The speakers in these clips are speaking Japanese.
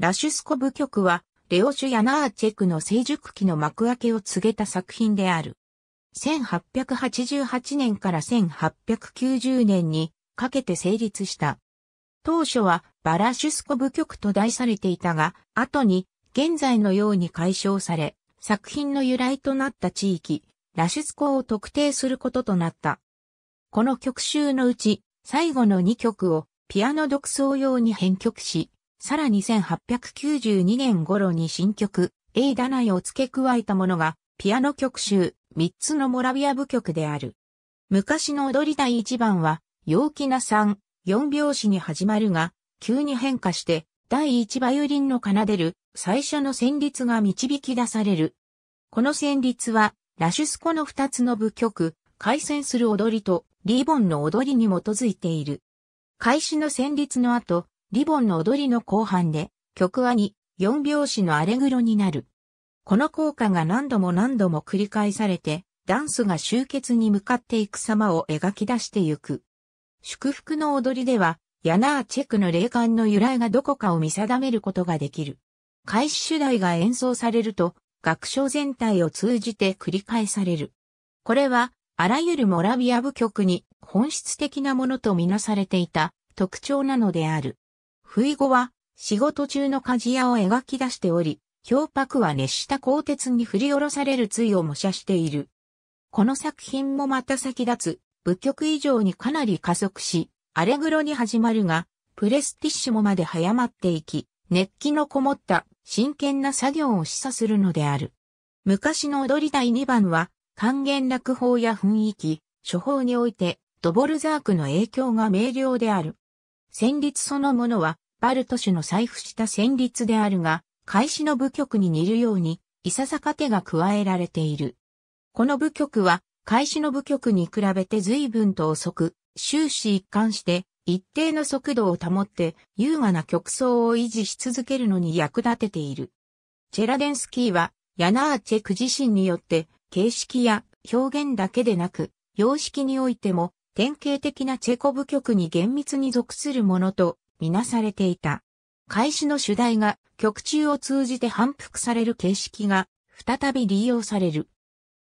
ラシュスコブ曲は、レオシュ・ヤナーチェクの成熟期の幕開けを告げた作品である。1888年から1890年にかけて成立した。当初はバラシュスコブ曲と題されていたが、後に現在のように解消され、作品の由来となった地域、ラシュスコを特定することとなった。この曲集のうち、最後の2曲をピアノ独奏用に編曲し、さらに1892年頃に新曲、A ダナイを付け加えたものが、ピアノ曲集、3つのモラビア部曲である。昔の踊り第1番は、陽気な3、4拍子に始まるが、急に変化して、第1バイオリンの奏でる、最初の旋律が導き出される。この旋律は、ラシュスコの2つの部曲、回線する踊りと、リーボンの踊りに基づいている。開始の旋律の後、リボンの踊りの後半で、曲は2、4拍子のアレグロになる。この効果が何度も何度も繰り返されて、ダンスが終結に向かっていく様を描き出してゆく。祝福の踊りでは、ヤナーチェクの霊感の由来がどこかを見定めることができる。開始主題が演奏されると、楽章全体を通じて繰り返される。これは、あらゆるモラビア部曲に本質的なものとみなされていた特徴なのである。不意後は仕事中の鍛冶屋を描き出しており、氷白は熱した鋼鉄に振り下ろされる杖を模写している。この作品もまた先立つ、部曲以上にかなり加速し、アレグロに始まるが、プレスティッシュもまで早まっていき、熱気のこもった真剣な作業を示唆するのである。昔の踊り第2番は、還元落法や雰囲気、処方において、ドボルザークの影響が明瞭である。旋律そのものは、バルト種の採布した旋律であるが、開始の部曲に似るように、いささか手が加えられている。この部曲は、開始の部曲に比べて随分と遅く、終始一貫して、一定の速度を保って優雅な曲奏を維持し続けるのに役立てている。チェラデンスキーはヤナーチェク自身によって形式や表現だけでなく様式においても典型的なチェコ部局に厳密に属するものとみなされていた。開始の主題が曲中を通じて反復される形式が再び利用される。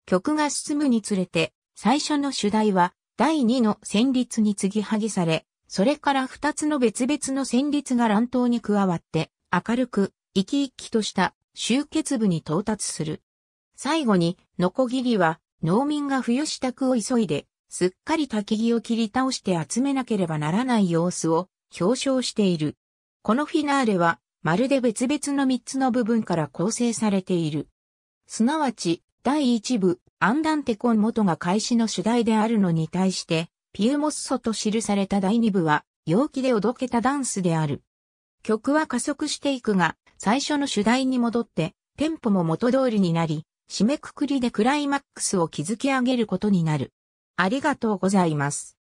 曲が進むにつれて最初の主題は第2の旋律に継ぎはぎされ、それから2つの別々の旋律が乱闘に加わって明るく生き生きとした集結部に到達する。最後に、ノコギリは農民が冬支度を急いですっかり焚き木を切り倒して集めなければならない様子を表彰している。このフィナーレは、まるで別々の3つの部分から構成されている。すなわち、第1部、アンダンテコン元が開始の主題であるのに対して、ピューモッソと記された第2部は、陽気でおどけたダンスである。曲は加速していくが、最初の主題に戻って、テンポも元通りになり、締めくくりでクライマックスを築き上げることになる。ありがとうございます。